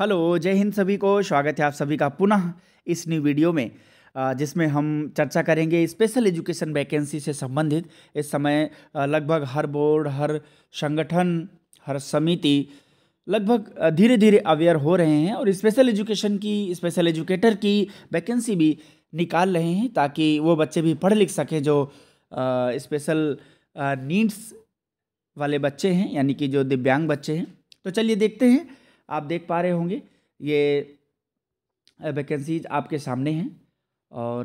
hello जय हिंद सभी को स्वागत है आप सभी का पुनः इस न्यू वीडियो में जिसमें हम चर्चा करेंगे स्पेशल एजुकेशन वैकेंसी से संबंधित इस समय लगभग हर बोर्ड हर संगठन हर समिति लगभग धीरे धीरे अवेयर हो रहे हैं और स्पेशल एजुकेशन की स्पेशल एजुकेटर की वैकेंसी भी निकाल रहे हैं ताकि वो बच्चे भी पढ़ लिख सकें जो स्पेशल नीड्स वाले बच्चे हैं यानी कि जो दिव्यांग बच्चे हैं तो चलिए देखते हैं आप देख पा रहे होंगे ये वैकेंसीज आपके सामने हैं और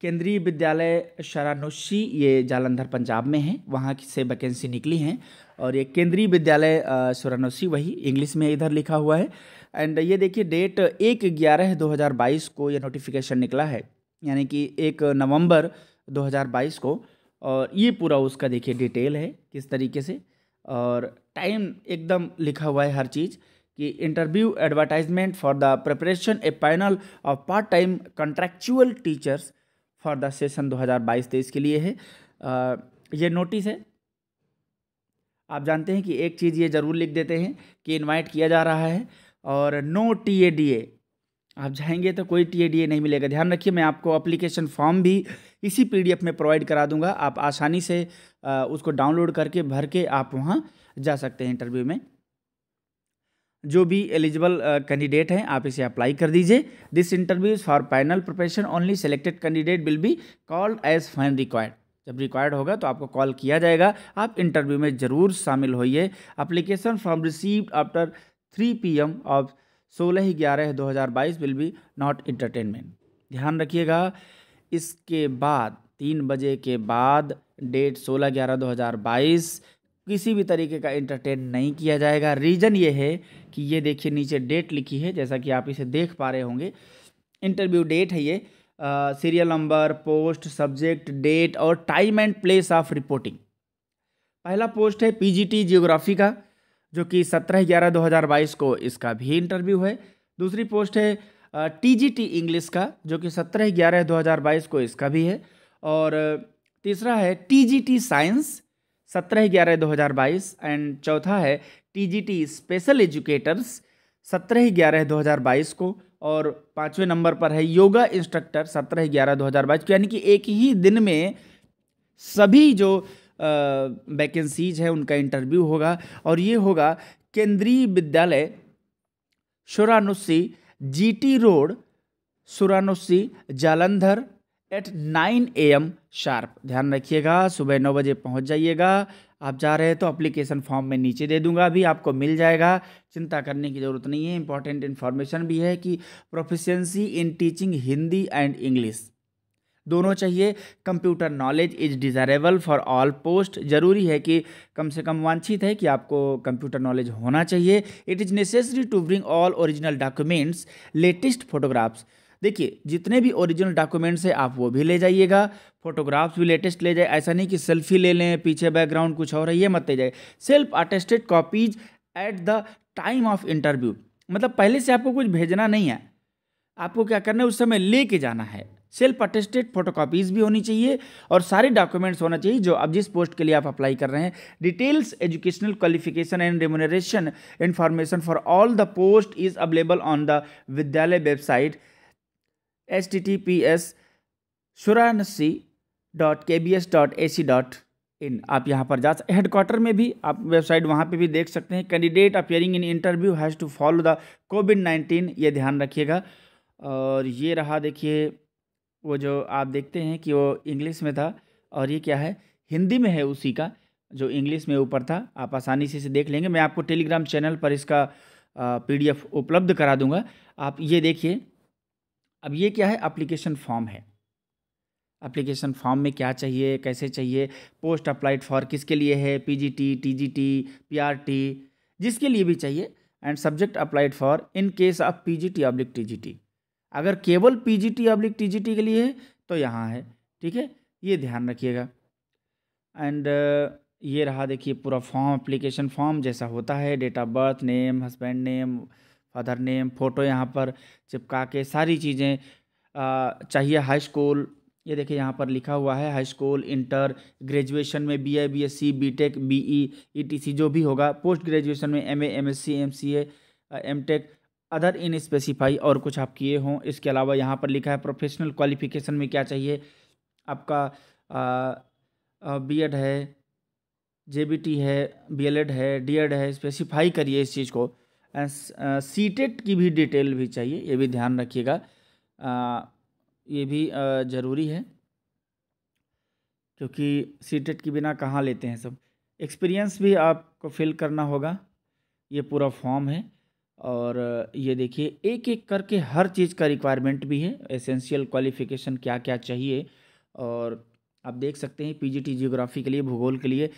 केंद्रीय विद्यालय शरानुषी ये जालंधर पंजाब में है वहाँ से वैकेंसी निकली हैं और ये केंद्रीय विद्यालय शरानुषी वही इंग्लिश में इधर लिखा हुआ है एंड ये देखिए डेट एक ग्यारह दो हज़ार बाईस को ये नोटिफिकेशन निकला है यानी कि एक नवंबर दो हज़ार बाईस को और ये पूरा उसका देखिए डिटेल है किस तरीके से और टाइम एकदम लिखा हुआ है हर चीज़ कि interview advertisement for the preparation a panel of part time contractual teachers for the session 2022-23 के लिए है आ, ये नोटिस है आप जानते हैं कि एक चीज़ ये ज़रूर लिख देते हैं कि इनवाइट किया जा रहा है और no T A D A आप जाएंगे तो कोई टी डी ए नहीं मिलेगा ध्यान रखिए मैं आपको अप्लीकेशन फॉर्म भी इसी पी में प्रोवाइड करा दूंगा आप आसानी से उसको डाउनलोड करके भर के आप वहाँ जा सकते हैं इंटरव्यू में जो भी एलिजिबल कैंडिडेट हैं आप इसे अप्लाई कर दीजिए this interviews for final profession only selected candidate will be called as fine required जब रिक्वायर्ड होगा तो आपको कॉल किया जाएगा आप इंटरव्यू में ज़रूर शामिल होइए application form received after three P M of सोलह ग्यारह दो हज़ार बाईस विल बी नॉट इंटरटेनमेंट ध्यान रखिएगा इसके बाद तीन बजे के बाद डेट सोलह ग्यारह दो हज़ार बाईस किसी भी तरीके का इंटरटेन नहीं किया जाएगा रीज़न ये है कि ये देखिए नीचे डेट लिखी है जैसा कि आप इसे देख पा रहे होंगे इंटरव्यू डेट है ये serial number post subject date और time and place of reporting पहला पोस्ट है पीजीटी जियोग्राफी का जो कि सत्रह ग्यारह दो हज़ार बाईस को इसका भी इंटरव्यू है दूसरी पोस्ट है टी जी टी इंग्लिश का जो कि सत्रह ग्यारह दो हज़ार बाईस को इसका भी है और तीसरा है टी जी टी साइंस सत्रह ग्यारह दो हज़ार बाईस एंड चौथा है T G T special educators सत्रह ग्यारह दो हज़ार बाईस को और पाँचवें नंबर पर है योगा इंस्ट्रक्टर सत्रह ग्यारह दो हज़ार बाईस यानी कि एक ही दिन में सभी जो वैकेंसीज है उनका इंटरव्यू होगा और ये होगा Kendriya Vidyalaya Suranussi GT road Suranussi Jalandhar at nine A M sharp ध्यान रखिएगा सुबह नौ बजे पहुंच जाइएगा आप जा रहे हैं तो अप्लीकेशन फॉर्म में नीचे दे दूंगा अभी आपको मिल जाएगा चिंता करने की ज़रूरत नहीं है इंपॉर्टेंट इन्फॉर्मेशन भी है कि proficiency in teaching Hindi and English दोनों चाहिए computer knowledge is desirable for all post ज़रूरी है कि कम से कम वांछित है कि आपको कंप्यूटर नॉलेज होना चाहिए it is necessary to bring all original documents latest photographs देखिए जितने भी ओरिजिनल डॉक्यूमेंट्स हैं आप वो भी ले जाइएगा फोटोग्राफ्स भी लेटेस्ट ले जाए ऐसा नहीं कि सेल्फी ले लें पीछे बैकग्राउंड कुछ और है ये मत ले जाए self attested copies at the time of interview मतलब पहले से आपको कुछ भेजना नहीं है आपको क्या करना है उस समय ले के जाना है सेल्फ अटेस्टेड फोटोकॉपीज भी होनी चाहिए और सारे डॉक्यूमेंट्स होना चाहिए जो अब जिस पोस्ट के लिए आप अप्लाई कर रहे हैं details educational qualification and remuneration information for all the post is available on the Vidyalaya website S T T P S Suransi dot K B S dot A C dot in आप यहाँ पर जा सकते हेडक्वार्टर में भी आप वेबसाइट वहाँ पे भी देख सकते हैं candidate appearing in interview has to follow the COVID nineteen ये ध्यान रखिएगा और ये रहा देखिए वो जो आप देखते हैं कि वो इंग्लिश में था और ये क्या है हिंदी में है उसी का जो इंग्लिश में ऊपर था आप आसानी से इसे देख लेंगे मैं आपको टेलीग्राम चैनल पर इसका पीडीएफ उपलब्ध करा दूंगा आप ये देखिए अब ये क्या है अप्लीकेशन फॉर्म है अप्लीकेशन फॉर्म में क्या चाहिए कैसे चाहिए पोस्ट अप्लाइड फॉर किसके लिए है पीजीटी टीजीटी पीआरटी जिसके लिए भी चाहिए and subject applied for in case of PGT oblique T अगर केवल P G T oblique T G T के लिए है तो यहाँ है ठीक है ये ध्यान रखिएगा एंड uh, ये रहा देखिए पूरा फॉर्म अप्लीकेशन फॉर्म जैसा होता है date of birth name husband name father name photo यहाँ पर चिपका के सारी चीज़ें uh, चाहिए हाई स्कूल ये देखिए यहाँ पर लिखा हुआ है हाई स्कूल इंटर ग्रेजुएशन में B I B S C B tech B E E T C जो भी होगा पोस्ट ग्रेजुएशन में M A M S C M C M tech other in specify और कुछ आप किए हों इसके अलावा यहाँ पर लिखा है प्रोफेशनल क्वालिफिकेशन में क्या चाहिए आपका बी एड है जे बी टी है बी एल एड है डी एड है स्पेसिफाई करिए इस चीज़ को सीटेट की भी डिटेल भी चाहिए ये भी ध्यान रखिएगा ये भी ज़रूरी है क्योंकि सीटेट के बिना कहाँ लेते हैं सब एक्सपीरियंस भी आपको फिल करना होगा ये पूरा फॉर्म है और ये देखिए एक एक करके हर चीज़ का रिक्वायरमेंट भी है एसेंशियल क्वालिफिकेशन क्या क्या चाहिए और आप देख सकते हैं पीजीटी जियोग्राफी के लिए भूगोल के लिए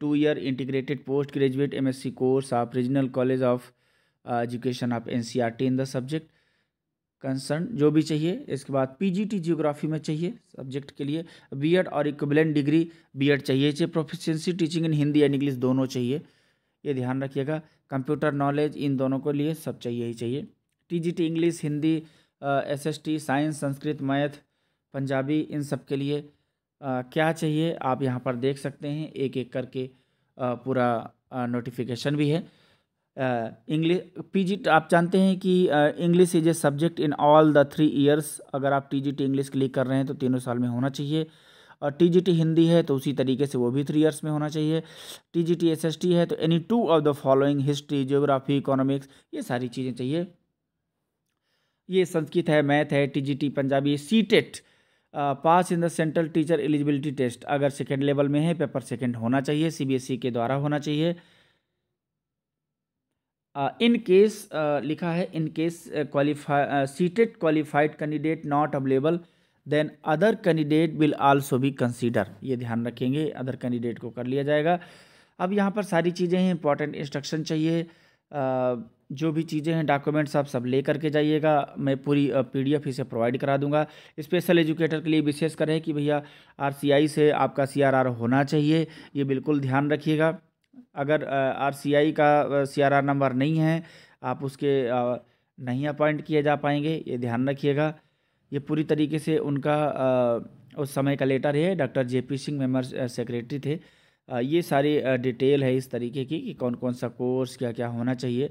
two year integrated post graduate MSc course of regional college of education of NCERT in the subject concern जो भी चाहिए इसके बाद पीजीटी जियोग्राफी में चाहिए सब्जेक्ट के लिए बीएड और इक्वलेंट डिग्री बीएड चाहिए चाहिए proficiency teaching in Hindi and English दोनों चाहिए ये ध्यान रखिएगा कंप्यूटर नॉलेज इन दोनों को लिए सब चाहिए ही चाहिए TGT English Hindi SST science Sanskrit math Punjabi इन सब के लिए आ, क्या चाहिए आप यहाँ पर देख सकते हैं एक एक करके आ, पूरा आ, नोटिफिकेशन भी है इंग्लिश पी आप जानते हैं कि English is a subject in all the three years अगर आप टी जी इंग्लिश के लिए कर रहे हैं तो तीनों साल में होना चाहिए और टी हिंदी है तो उसी तरीके से वो भी थ्री ईयर्स में होना चाहिए टी जी टी है तो any two of the following history geography economics ये सारी चीज़ें चाहिए ये संस्कृत है मैथ है T Punjabi C TET pass in the central teacher eligibility test अगर सेकेंड लेवल में है पेपर सेकेंड होना चाहिए सीबीएसई e के द्वारा होना चाहिए इन uh, केस uh, लिखा है in case qualify CTET qualified candidate not available then other candidate will also भी कंसीडर ये ध्यान रखेंगे अदर कैंडिडेट को कर लिया जाएगा अब यहाँ पर सारी चीज़ें हैं इंपॉर्टेंट इंस्ट्रक्शन चाहिए जो भी चीज़ें हैं डॉक्यूमेंट्स आप सब ले करके जाइएगा मैं पूरी पीडीएफ इसे प्रोवाइड करा दूंगा स्पेशल एजुकेटर के लिए विशेष करें कि भैया आरसीआई से आपका सीआरआर होना चाहिए ये बिल्कुल ध्यान रखिएगा अगर आरसीआई का सीआरआर नंबर नहीं है आप उसके नहीं अपॉइंट किए जा पाएंगे ये ध्यान रखिएगा ये पूरी तरीके से उनका उस समय का लेटर है doctor J P Singh member secretary थे ये सारी डिटेल है इस तरीके की कि कौन कौन सा कोर्स क्या क्या होना चाहिए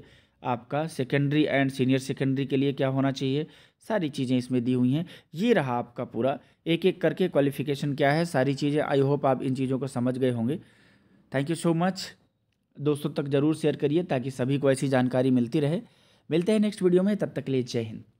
आपका सेकेंडरी एंड सीनियर सेकेंडरी के लिए क्या होना चाहिए सारी चीज़ें इसमें दी हुई हैं ये रहा आपका पूरा एक एक करके क्वालिफिकेशन क्या है सारी चीज़ें आई होप आप इन चीज़ों को समझ गए होंगे थैंक यू सो मच दोस्तों तक ज़रूर शेयर करिए ताकि सभी को ऐसी जानकारी मिलती रहे मिलते हैं नेक्स्ट वीडियो में तब तक के लिए जय हिंद